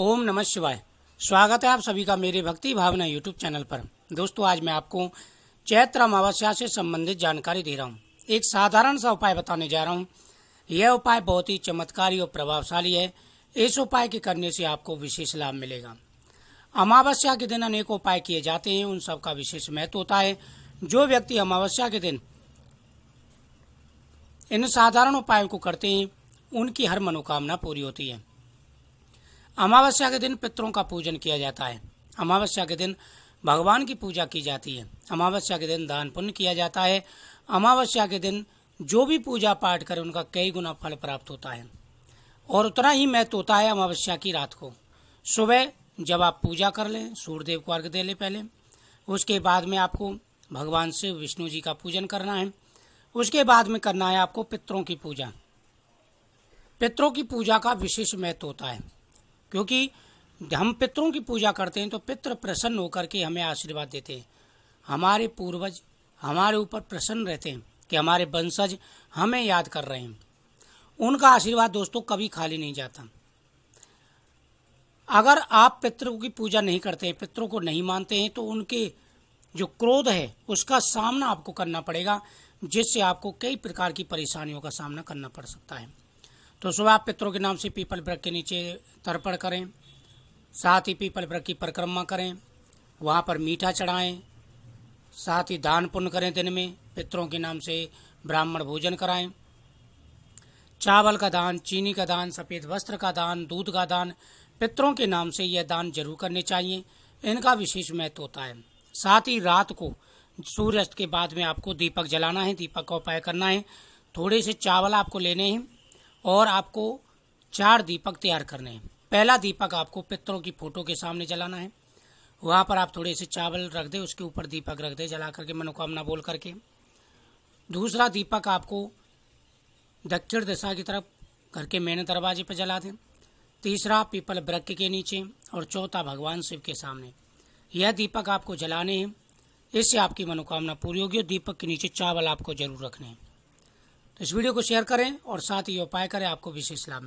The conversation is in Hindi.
ओम नमः शिवाय स्वागत है आप सभी का मेरे भक्ति भावना यूट्यूब चैनल पर दोस्तों आज मैं आपको चैत्र अमावस्या से संबंधित जानकारी दे रहा हूँ एक साधारण सा उपाय बताने जा रहा हूँ यह उपाय बहुत ही चमत्कारी और प्रभावशाली है इस उपाय के करने से आपको विशेष लाभ मिलेगा अमावस्या के दिन अनेक उपाय किए जाते हैं उन सबका विशेष महत्व होता है जो व्यक्ति अमावस्या के दिन इन साधारण उपायों को करते हैं उनकी हर मनोकामना पूरी होती है अमावस्या के दिन पितरों का पूजन किया जाता है अमावस्या के दिन भगवान की पूजा की जाती है अमावस्या के दिन दान पुण्य किया जाता है अमावस्या के दिन जो भी पूजा पाठ करे उनका कई गुना फल प्राप्त होता है और उतना ही महत्व होता है अमावस्या की रात को सुबह जब आप पूजा कर लें सूर्यदेव को अर्घ दे लें पहले उसके बाद में आपको भगवान शिव विष्णु जी का पूजन करना है उसके बाद में करना है आपको पितरों की पूजा पितरों की पूजा का विशेष महत्व होता है क्योंकि हम पितरों की पूजा करते हैं तो पितृ प्रसन्न होकर के हमें आशीर्वाद देते हैं हमारे पूर्वज हमारे ऊपर प्रसन्न रहते हैं कि हमारे वंशज हमें याद कर रहे हैं उनका आशीर्वाद दोस्तों कभी खाली नहीं जाता अगर आप पितरों की पूजा नहीं करते हैं पितरों को नहीं मानते हैं तो उनके जो क्रोध है उसका सामना आपको करना पड़ेगा जिससे आपको कई प्रकार की परेशानियों का सामना करना पड़ सकता है तो सुबह आप पितरों के नाम से पीपल वृक्ष के नीचे तर्पण करें साथ ही पीपल वृक्ष की परिक्रमा करें वहाँ पर मीठा चढ़ाएं साथ ही दान पुण्य करें दिन में पितरों के नाम से ब्राह्मण भोजन कराएं चावल का दान चीनी का दान सफ़ेद वस्त्र का दान दूध का दान पितरों के नाम से यह दान जरूर करने चाहिए इनका विशेष महत्व होता है साथ ही रात को सूर्यास्त के बाद में आपको दीपक जलाना है दीपक का उपाय करना है थोड़े से चावल आपको लेने हैं और आपको चार दीपक तैयार करने हैं पहला दीपक आपको पितरों की फोटो के सामने जलाना है वहां पर आप थोड़े से चावल रख दे उसके ऊपर दीपक रख दे जला करके मनोकामना बोल करके दूसरा दीपक आपको दक्षिण दिशा की तरफ घर के मेन दरवाजे पर जला दें तीसरा पीपल वृक्ष के नीचे और चौथा भगवान शिव के सामने यह दीपक आपको जलाने हैं इससे आपकी मनोकामना पूरी होगी और दीपक के नीचे चावल आपको जरूर रखने हैं तो इस वीडियो को शेयर करें और साथ ही उपाय करें आपको विशेष लाभ